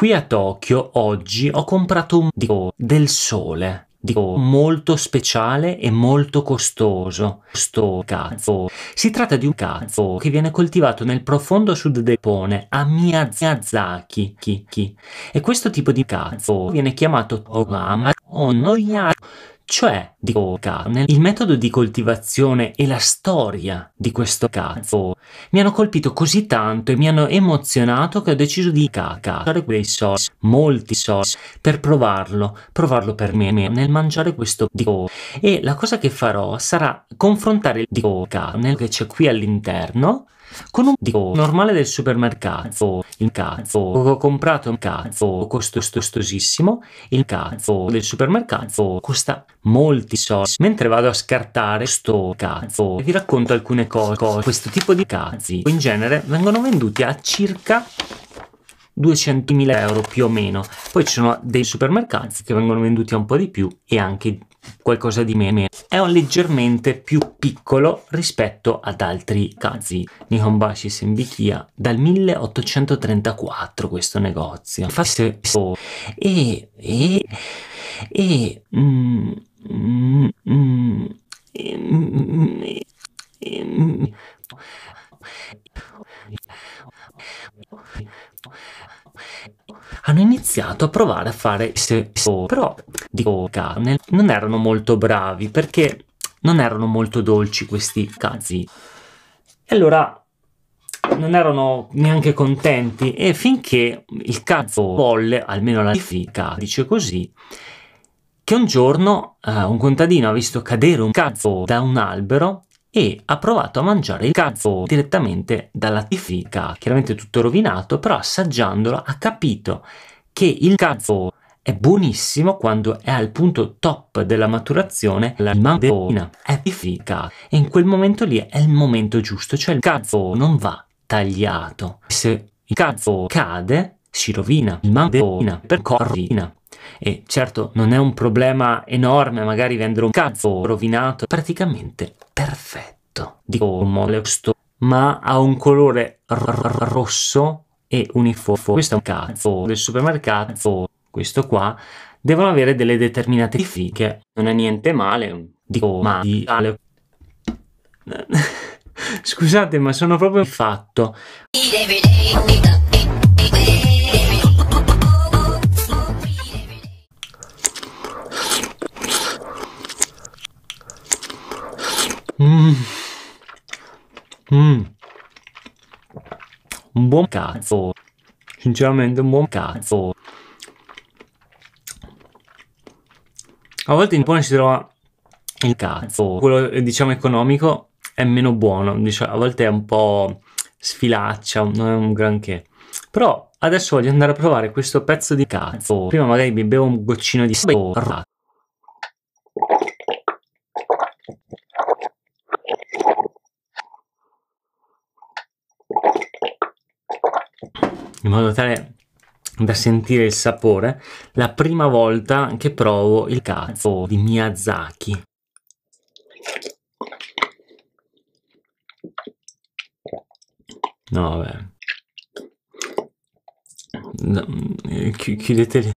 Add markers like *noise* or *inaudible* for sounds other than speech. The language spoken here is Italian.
Qui a Tokyo oggi ho comprato un dio del sole, dio molto speciale e molto costoso. Sto cazzo. Si tratta di un cazzo che viene coltivato nel profondo sud del Pone a Miyazaki. E questo tipo di cazzo viene chiamato Ogama o Onoya cioè di carne, il metodo di coltivazione e la storia di questo cazzo mi hanno colpito così tanto e mi hanno emozionato che ho deciso di cacare quei sauce, molti sauce, per provarlo, provarlo per me nel mangiare questo dico. E la cosa che farò sarà confrontare il dico carne che c'è qui all'interno con un dico normale del supermercato. Il cazzo, ho comprato un cazzo costosissimo, il cazzo del supermercato costa molti soldi. Mentre vado a scartare sto cazzo, vi racconto alcune cose. Questo tipo di cazzi in genere vengono venduti a circa 200.000 euro più o meno. Poi ci sono dei supermercati che vengono venduti a un po' di più e anche qualcosa di meno. È leggermente più piccolo rispetto ad altri kazi. Nihonbashi Senbikia dal 1834 questo negozio. Fa se e e e e, mm, mm, mm, hanno iniziato a provare a fare se però di carne non erano molto bravi perché non erano molto dolci questi kazi. E allora non erano neanche contenti e finché il cazzo volle, almeno la fica dice così, che un giorno eh, un contadino ha visto cadere un cazzo da un albero e ha provato a mangiare il cazzo direttamente dalla tifica, chiaramente tutto rovinato, però assaggiandolo ha capito che il cazzo è buonissimo quando è al punto top della maturazione la mandelina è fica e in quel momento lì è il momento giusto, cioè il cazzo non va tagliato. Se il cazzo cade si rovina, il mandelina percorrina. E certo non è un problema enorme magari vendere un cazzo rovinato, praticamente perfetto. Dico molesto, ma ha un colore rosso e uniforme. Questo è un cazzo del supermercato questo qua, devono avere delle determinate fiche. Non è niente male, dico ma di *laughs* Scusate, ma sono proprio fatto. Mmm. Mmm. Un buon cazzo. Sinceramente un buon cazzo. A volte in Giappone si trova il cazzo, quello diciamo economico è meno buono, diciamo, a volte è un po' sfilaccia, non è un granché. Però adesso voglio andare a provare questo pezzo di cazzo. Prima magari mi bevo un goccino di sopra. In modo tale da sentire il sapore la prima volta che provo il cazzo di Miyazaki. No, vabbè. No, mm, eh, chiudete